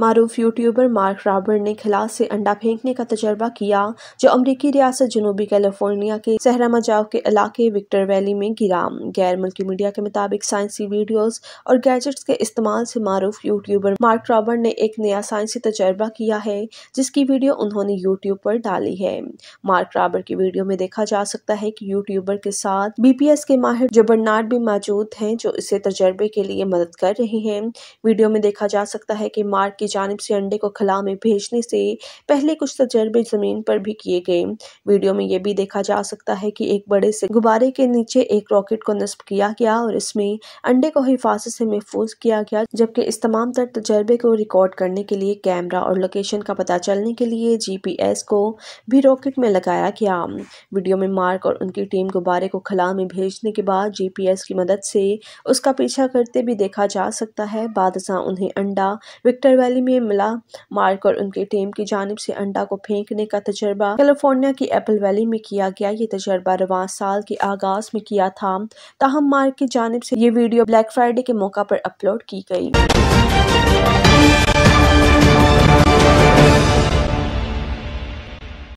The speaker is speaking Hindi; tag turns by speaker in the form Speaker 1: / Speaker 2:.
Speaker 1: मारूफ यूट्यूबर मार्क राबर ने खिला से अंडा फेंकने का तजर्बा किया जो अमरीकी रियासत जनूबी कैलिफोर्निया के सहरा मजाव के इलाके विक्टर वैली में गिरा गैर मुल्की मीडिया के मुताबिक साइंसी वीडियोस और गैजेट्स के इस्तेमाल से मारूफ यूट्यूबर मार्क राबर ने एक नया साइंसी तजर्बा किया है जिसकी वीडियो उन्होंने यूट्यूब पर डाली है मार्क राबर की वीडियो में देखा जा सकता है की यूट्यूबर के साथ बीपीएस के माहिर जबरनाट भी मौजूद है जो इसे तजर्बे के लिए मदद कर रहे हैं वीडियो में देखा जा सकता है की मार्क की जानब से अंडे को खला में भेजने से पहले कुछ तजर्बे ज़मीन पर भी किए गए वीडियो में यह भी देखा जा सकता है कि एक बड़े से गुब्बारे के नीचे एक रॉकेट को नस्ब किया गया और इसमें अंडे को हिफाजत से महफूज किया गया जबकि इस तमाम तर तजर्बे को रिकॉर्ड करने के लिए कैमरा और लोकेशन का पता चलने के लिए जीपीएस को भी रॉकेट में लगाया गया वीडियो में मार्क और उनकी टीम गुब्बारे को खला में भेजने के बाद जीपीएस की मदद से उसका पीछा करते भी देखा जा सकता है बाद उन्हें अंडा विक्टर वैली आखिरी में मिला मार्क और उनके टीम की जानब से अंडा को फेंकने का तजर्बा कैलिफोर्निया की एप्पल वैली में किया गया ये तजर्बा रवान साल के आगाज में किया था ताहम मार्क की जानब से ये वीडियो ब्लैक फ्राइडे के मौका पर अपलोड की गई